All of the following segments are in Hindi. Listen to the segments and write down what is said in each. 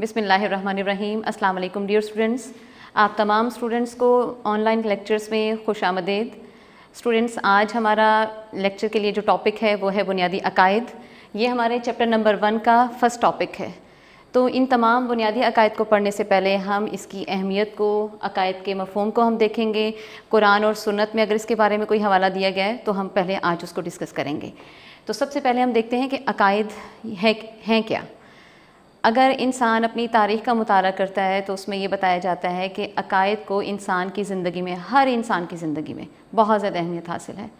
बिसमीम् अल्लाम डियर स्टूडेंट्स आप तमाम स्टूडेंट्स को ऑनलाइन लेक्चर्स में खुश आमदेद स्टूडेंट्स आज हमारा लेक्चर के लिए जो टॉपिक है वो है बुनियादी अकायद ये हमारे चैप्टर नंबर वन का फ़र्स्ट टॉपिक है तो इन तमाम बुनियादी अकायद को पढ़ने से पहले हम इसकी अहमियत को अकायद के मफहम को हम देखेंगे कुरान और सुनत में अगर इसके बारे में कोई हवाला दिया गया है तो हम पहले आज उसको डिस्कस करेंगे तो सबसे पहले हम देखते हैं कि अकायद है, हैं क्या अगर इंसान अपनी तारीख़ का मुताल करता है तो उसमें यह बताया जाता है कि अकायद को इंसान की ज़िंदगी में हर इंसान की ज़िंदगी में बहुत ज़्यादा अहमियत हासिल है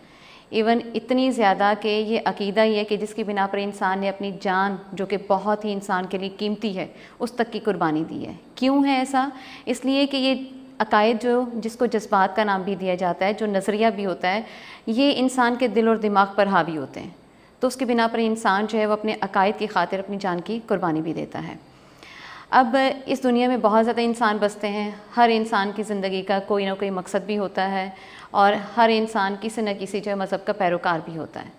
इवन इतनी ज़्यादा कि ये अकीदा ही है कि जिसकी बिना पर इंसान ने अपनी जान जो कि बहुत ही इंसान के लिए कीमती है उस तक की कुर्बानी दी है क्यों है ऐसा इसलिए कि ये अकायद जो जिसको जज्बात का नाम भी दिया जाता है जो नज़रिया भी होता है ये इंसान के दिल और दिमाग पर हावी होते हैं तो उसके बिना पर इंसान जो है वो अपने अकायद की खातिर अपनी जान की कुर्बानी भी देता है अब इस दुनिया में बहुत ज़्यादा इंसान बसते हैं हर इंसान की ज़िंदगी का कोई ना कोई मकसद भी होता है और हर इंसान किसी न किसी जो है मज़हब का पैरोकार भी होता है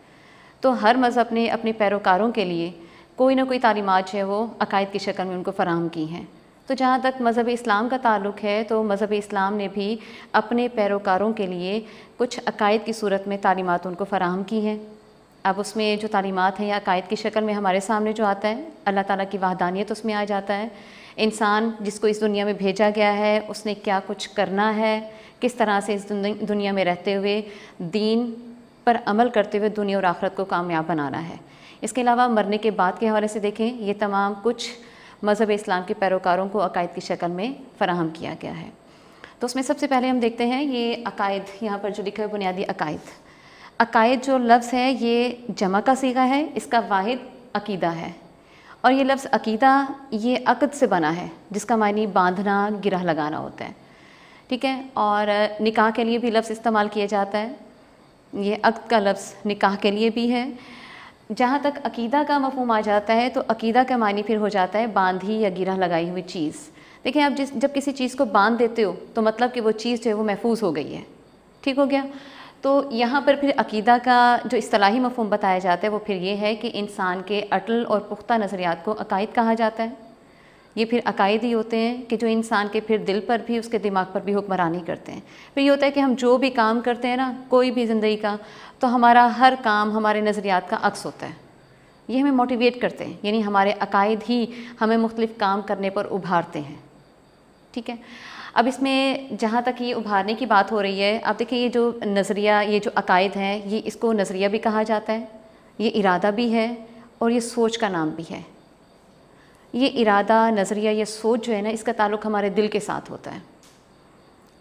तो हर मज़हब ने अपने पैरोकारों के लिए कोई ना कोई तालीमत जो है वो अकायद की शक्ल में उनको फ़राहम की हैं तो जहाँ तक मज़हब इस्लाम का ताल्लुक है तो मज़हब इस्लाम ने भी अपने पैरोकारों के लिए कुछ अकायद की सूरत में तालीमत उनको फ़राहम की हैं अब उसमें जो तालीमत हैं या अकायद की शक्ल में हमारे सामने जो आता है अल्लाह ताला की वाहदानियत उसमें आ जाता है इंसान जिसको इस दुनिया में भेजा गया है उसने क्या कुछ करना है किस तरह से इस दुनिया में रहते हुए दीन पर अमल करते हुए दुनिया और आखरत को कामयाब बनाना है इसके अलावा मरने के बाद के हवाले से देखें ये तमाम कुछ मज़हब इस्लाम के पैरोकारों को अकायद की शक्ल में फ़राहम किया गया है तो उसमें सबसे पहले हम देखते हैं ये अकायद यहाँ पर जो लिखा है बुनियादी अकायद अकायद जो लफ्ज़ है ये जमा का सीगा है इसका वाहिद अकीदा है और ये लफ्ज़ अकीदा ये अकद से बना है जिसका मानी बांधना गिरह लगाना होता है ठीक है और निकाह के लिए भी लफ्ज़ इस्तेमाल किया जाता है ये अकद का लफ्ज़ निकाह के लिए भी है जहाँ तक अकीदा का मफहम आ जाता है तो अकीदा का मानी फिर हो जाता है बांधी या गिरह लगाई हुई चीज़ देखें आप जिस जब किसी चीज़ को बांध देते हो तो मतलब कि वो चीज़ जो है वो महफूज हो गई है ठीक हो गया तो यहाँ पर फिर अकीदा का जो असलाही मफहम बताया जाता है वो फिर ये है कि इंसान के अटल और पुख्ता नज़रियात को अकायद कहा जाता है ये फिर अकायद ही होते हैं कि जो इंसान के फिर दिल पर भी उसके दिमाग पर भी हुक्मरानी करते हैं फिर ये होता है कि हम जो भी काम करते हैं ना कोई भी ज़िंदगी का तो हमारा हर काम हमारे नज़रियात का अक्स होता है ये हमें मोटिवेट करते हैं यानी हमारे अकायद ही हमें मुख्तलिफ़ काम करने पर उभारते हैं ठीक है अब इसमें जहाँ तक ये उभारने की बात हो रही है आप देखिए ये जो नज़रिया ये जो अकायद है ये इसको नज़रिया भी कहा जाता है ये इरादा भी है और ये सोच का नाम भी है ये इरादा नज़रिया ये सोच जो है ना इसका ताल्लुक हमारे दिल के साथ होता है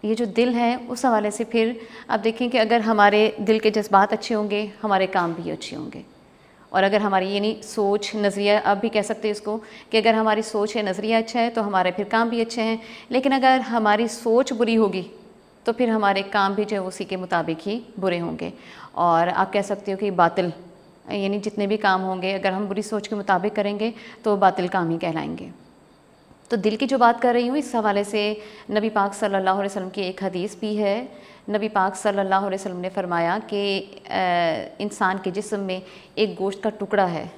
ये जो दिल है उस हवाले से फिर आप देखें कि अगर हमारे दिल के जज्बात अच्छे होंगे हमारे काम भी अच्छे होंगे और अगर हमारी यानी सोच नज़रिया आप भी कह सकते हैं इसको कि अगर हमारी सोच या नज़रिया अच्छा है तो हमारे फिर काम भी अच्छे हैं लेकिन अगर हमारी सोच बुरी होगी तो फिर हमारे काम भी जो है उसी के मुताबिक ही बुरे होंगे और आप कह सकते हो कि बातिल यानी जितने भी काम होंगे अगर हम बुरी सोच के मुताबिक करेंगे तो बातिल काम ही कहलाएंगे तो दिल की जो बात कर रही हूँ इस हवाले से नबी पाक सल्लल्लाहु अलैहि वसल्लम की एक हदीस भी है नबी पाक सल्लल्लाहु अलैहि वसल्लम ने फरमाया कि इंसान के जिस्म में एक गोश्त का टुकड़ा है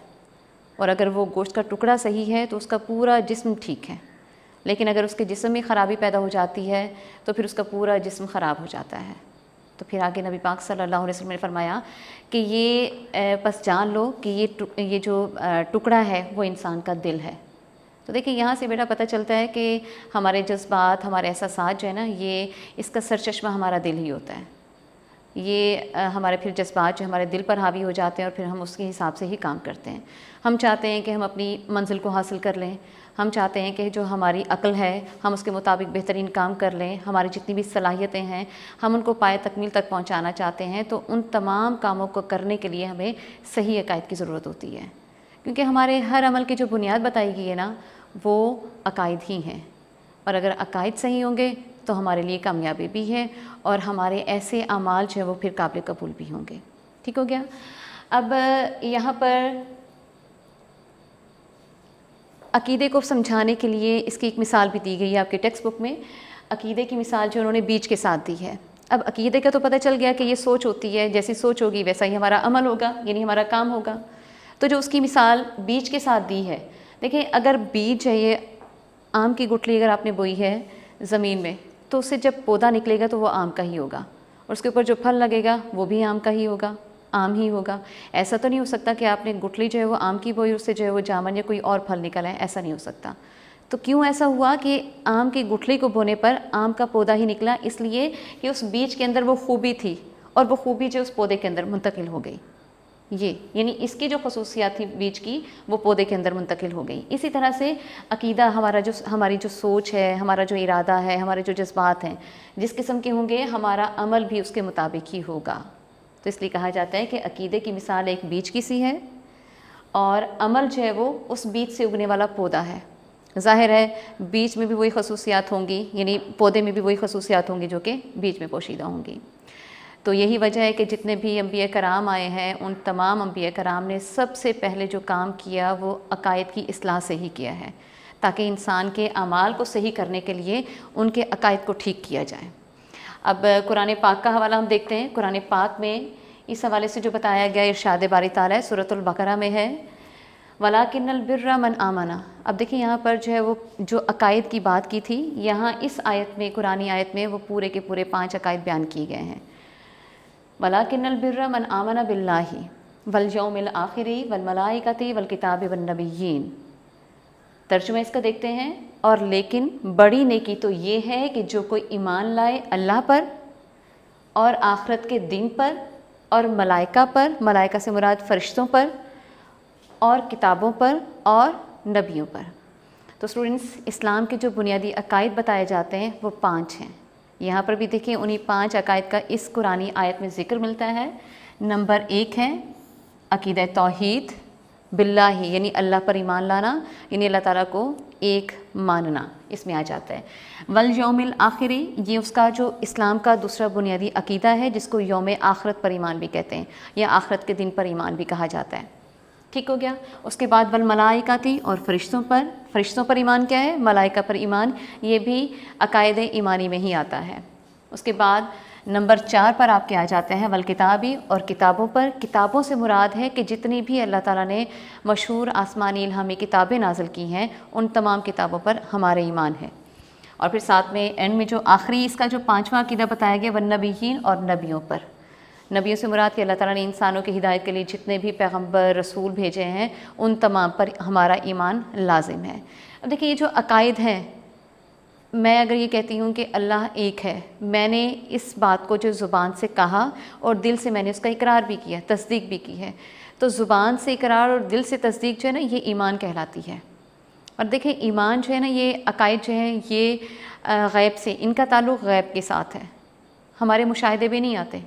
और अगर वो गोश्त का टुकड़ा सही है तो उसका पूरा जिस्म ठीक है लेकिन अगर उसके जिस्म में ख़राबी पैदा हो जाती है तो फिर उसका पूरा जिस्म ख़राब हो जाता है तो फिर आगे नबी पाक सल्लल्लाहु अलैहि वसल्लम ने फरमाया कि ये बस जान लो कि ये ये जो टुकड़ा है वो इंसान का दिल है तो देखिए यहाँ से बेटा पता चलता है कि हमारे जज्बात हमारे एहसास जो है ना ये इसका सरचश्मा हमारा दिल ही होता है ये हमारे फिर जज्बात जो हमारे दिल पर हावी हो जाते हैं और फिर हम उसके हिसाब से ही काम करते हैं हम चाहते हैं कि हम अपनी मंजिल को हासिल कर लें हम चाहते हैं कि जो हमारी अकल है हम उसके मुताबिक बेहतरीन काम कर लें हमारी जितनी भी सलाहियतें हैं हम उनको पाए तकमील तक पहुंचाना चाहते हैं तो उन तमाम कामों को करने के लिए हमें सही अकायद की ज़रूरत होती है क्योंकि हमारे हर अमल की जो बुनियाद बताई गई है ना वो अकायद ही हैं और अगर अकायद सही होंगे तो हमारे लिए कामयाबी भी है और हमारे ऐसे अमाल जो है वो फिर काबिल कबूल भी होंगे ठीक हो गया अब यहाँ पर अकीदे को समझाने के लिए इसकी एक मिसाल भी दी गई है आपके टेक्स्ट बुक में अकीदे की मिसाल जो उन्होंने बीज के साथ दी है अब अकीदे का तो पता चल गया कि ये सोच होती है जैसी सोच होगी वैसा ही हमारा अमल होगा यानी हमारा काम होगा तो जो उसकी मिसाल बीज के साथ दी है देखिए अगर बीज चाहिए आम की गुठली अगर आपने बोई है ज़मीन में तो उससे जब पौधा निकलेगा तो वो आम का ही होगा और उसके ऊपर जो फल लगेगा वो भी आम का ही होगा आम ही होगा ऐसा तो नहीं हो सकता कि आपने गुठली जो है वो आम की बोई उससे जो है वो जामन या कोई और फल निकला है ऐसा नहीं हो सकता तो क्यों ऐसा हुआ कि आम की गुठली को बोने पर आम का पौधा ही निकला इसलिए कि उस बीज के अंदर वो खूबी थी और वो खूबी जो उस पौधे के अंदर मुंतकिल हो गई ये यानी इसकी जो खसूसियात थी बीज की वो पौधे के अंदर मुंतकिल हो गई इसी तरह से अकीदा हमारा जो हमारी जो सोच है हमारा जो इरादा है हमारे जो जज्बात हैं जिस किस्म के होंगे हमारा अमल भी उसके मुताबिक ही होगा तो इसलिए कहा जाता है कि अकीदे की मिसाल एक बीज की सी है और अमल जो है वो उस बीज से उगने वाला पौधा है ज़ाहिर है बीज में भी वही खसूसियात होंगी यानी पौधे में भी वही खसूसियात होंगी जो कि बीज में पोशीदा होंगी तो यही वजह है कि जितने भी अम्बिया कराम आए हैं उन तमाम अम्बिया कराम ने सबसे पहले जो काम किया वो अकायद की असलाह से ही किया है ताकि इंसान के अमाल को सही करने के लिए उनके अकायद को ठीक किया जाए अब कुरान पाक का हवाला हम देखते हैं कुरान पाक में इस हवाले से जो बताया गया इरशाद बारी ताल है सूरतुलबकरा में है वला किन्नबिर्रा मन आमाना अब देखिए यहाँ पर जो है वो जो अकायद की बात की थी यहाँ इस आयत में कुरानी आयत में वो पूरे के पूरे पाँच अकायद बयान किए गए हैं वलाकिनबिर्र मन आमन वल वलजोमिल आखिरी वलमलाइकती वलकिताब वनबीन तर्जुमा इसका देखते हैं और लेकिन बड़ी नेकी तो ये है कि जो कोई ईमान लाए अल्लाह पर और आखरत के दिन पर और मलाइका पर मलाइका से मुराद फरिश्तों पर और किताबों पर और नबियों पर तो स्टूडेंट्स इस्लाम के जो बुनियादी अकायद बताए जाते हैं वो पाँच हैं यहाँ पर भी देखिए उन्हीं पांच अकायद का इस कुरानी आयत में ज़िक्र मिलता है नंबर एक है अकीद तोहद बिल्ला ही यानी अल्लाह पर ईमान लाना यानी अल्लाह ताला को एक मानना इसमें आ जाता है वल योम आखिरी ये उसका जो इस्लाम का दूसरा बुनियादी अकीदा है जिसको योम आखरत पर ईमान भी कहते हैं या आखरत के दिन पर ईमान भी कहा जाता है ठीक हो गया उसके बाद बल मलाइका थी और फरिश्तों पर फरिश्तों पर ईमान क्या है मलाइका पर ईमान ये भी अकायद ईमानी में ही आता है उसके बाद नंबर चार पर आपके आ जाते हैं वल किताबी और किताबों पर किताबों से मुराद है कि जितनी भी अल्लाह ताला ने मशहूर आसमानी इलामी किताबें नाजिल की हैं उन तमाम किताबों पर हमारे ईमान है और फिर साथ में एंड में जो आखिरी इसका जो पाँचवा अकीदा बताया गया वन नबीन और नबियों पर नबियों से मुराद कि अल्लाह ताला ने इंसानों की हिदायत के लिए जितने भी पैगम्बर रसूल भेजे हैं उन तमाम पर हमारा ईमान लाजिम है अब देखिए ये जो अकायद हैं मैं अगर ये कहती हूँ कि अल्लाह एक है मैंने इस बात को जो ज़ुबान से कहा और दिल से मैंने उसका इकरार भी किया तस्दीक भी की है तो ज़ुबान से इकरार और दिल से तस्दीक जो है ना ये ईमान कहलाती है और देखें ईमान जो है ना ये अकायद जो है ये गैब से इनका ताल्लुक़ गैब के साथ है हमारे मुशाहदे भी नहीं आते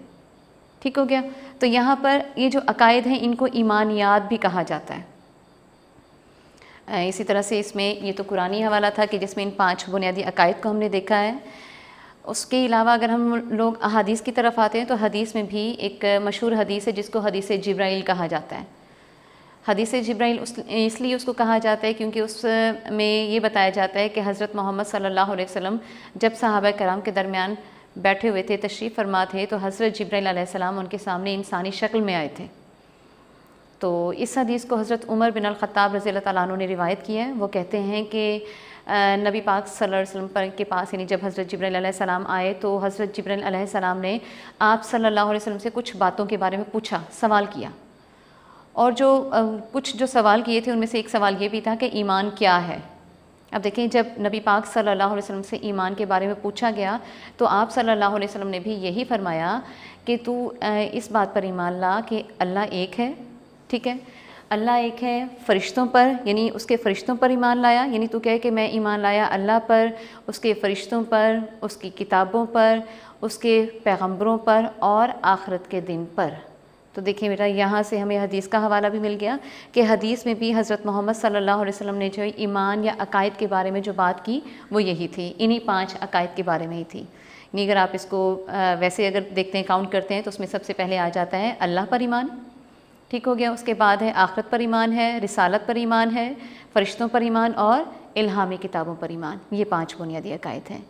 ठीक हो गया तो यहाँ पर ये जो अकायद हैं इनको ईमानियात भी कहा जाता है इसी तरह से इसमें ये तो कुरानी हवाला था कि जिसमें इन पांच बुनियादी अकायद को हमने देखा है उसके अलावा अगर हम लोग अदीस की तरफ आते हैं तो हदीस में भी एक मशहूर हदीस है जिसको हदीस जब्राइल कहा जाता है हदीस जब्राइल उस इसलिए उसको कहा जाता है क्योंकि उस में ये बताया जाता है कि हज़रत मोहम्मद सल्लल्लाहु अलैहि वसल्लम जब साहब कराम के दरमियान बैठे हुए थे तशरीफ़ फरमा थे तो हज़रत जब्राईसम उनके सामने इंसानी शक्ल में आए थे तो इस हदीस को हज़रत उमर बिन अलखताब रज़ी तु ने रिवायत किया है वो कहते हैं कि नबी पाक सल्लम पर के पास यानी जब हज़रत जब्राईसम आए तो हज़रत जब्राईसम ने आप सल्ला वसम से कुछ बातों के बारे में पूछा सवाल किया और जो कुछ जो सवाल किए थे उनमें से एक सवाल ये भी था कि ईमान क्या है अब देखें जब नबी पाक सल्लल्लाहु अलैहि वसल्लम से ईमान के बारे में पूछा गया तो आप सल्लल्लाहु अलैहि वसल्लम ने भी यही फरमाया कि तू इस बात पर ईमान ला कि अल्लाह एक है ठीक है अल्लाह एक है फ़रिश्तों पर यानी उसके फ़रिश्तों पर ईमान लाया यानी तू कहे कि मैं ईमान लाया अल्लाह पर उसके फ़रिश्तों पर उसकी किताबों पर उसके पैगम्बरों पर और आखरत के दिन पर तो देखिए बेटा यहाँ से हमें हदीस का हवाला भी मिल गया कि हदीस में भी हज़रत मोहम्मद सल्लल्लाहु अलैहि वसल्लम ने जो ईमान या अकायद के बारे में जो बात की वो यही थी इन्हीं पांच अकायद के बारे में ही थी यानी अगर आप इसको वैसे अगर देखते हैं काउंट करते हैं तो उसमें सबसे पहले आ जाता है अल्लाह पर ईमान ठीक हो गया उसके बाद है आखरत पर ईमान है रिसालत पर ईमान है फ़रिश्तों पर ईमान और इल्हामी किताबों पर ईमान ये पाँच बुनियादी अकायद हैं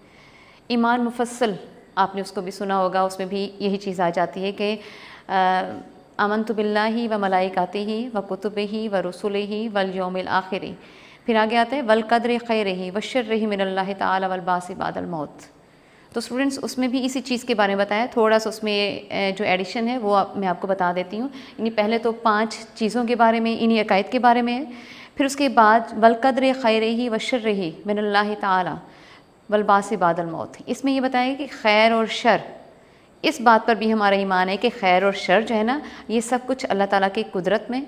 ईमान मुफसल आपने उसको भी सुना होगा उसमें भी यही चीज़ आ जाती है कि अमन तो बिल्ला ही व मलाइकाते ही व कुतुब ही व रसुल ही वल योमिल आख़िर फिर आगे आता है वल कदर खैर ही वशर रही ही मिनल्ला तलबास बादल मौत तो स्टूडेंट्स उसमें भी इसी चीज़ के बारे में बताया थोड़ा सा उसमें जो एडिशन है वो आप, मैं आपको बता देती हूँ इन्हीं पहले तो पांच चीज़ों के बारे में इन्हीं अकायद के बारे में है फिर उसके बाद वलकद्र खैर ही वशर रही ही मिनल्ला तला बादल मौत इसमें यह बताया कि खैर और शर इस बात पर भी हमारा ईमान है कि खैर और शर जो है ना ये सब कुछ अल्लाह ताला की कुदरत में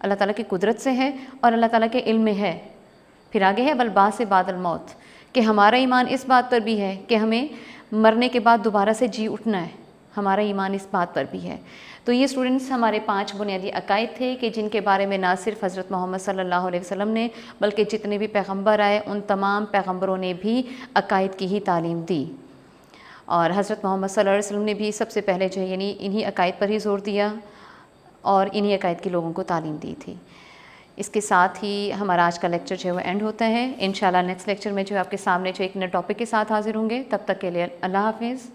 अल्लाह ताला की कुदरत से है और अल्लाह ताला के इल्म में है फिर आगे है बलबा से बादल मौत कि हमारा ईमान इस बात पर भी है कि हमें मरने के बाद दोबारा से जी उठना है हमारा ईमान इस बात पर भी है तो ये स्टूडेंट्स हमारे पांच बुनियादी अकायद थे कि जिनके बारे में ना सिर्फ हज़रत मोहम्मद सल्लल्लाहु अलैहि वसल्लम ने बल्कि जितने भी पैगंबर आए उन तमाम पैगंबरों ने भी अकायद की ही तालीम दी और हज़रत मोहम्मद सल्लल्लाहु अलैहि वसल्लम ने भी सबसे पहले जो है यानी इन्हीं अकायद पर ही ज़ोर दिया और इन्हीं अकायद के लोगों को तालीम दी थी इसके साथ ही हमारा आज का लेक्चर जो है वो एंड होता है इन नेक्स्ट लेक्चर में जो है आपके सामने जो एक नए टॉपिक के साथ हाज़िर होंगे तब तक के लिए अल्लाह हाफिज़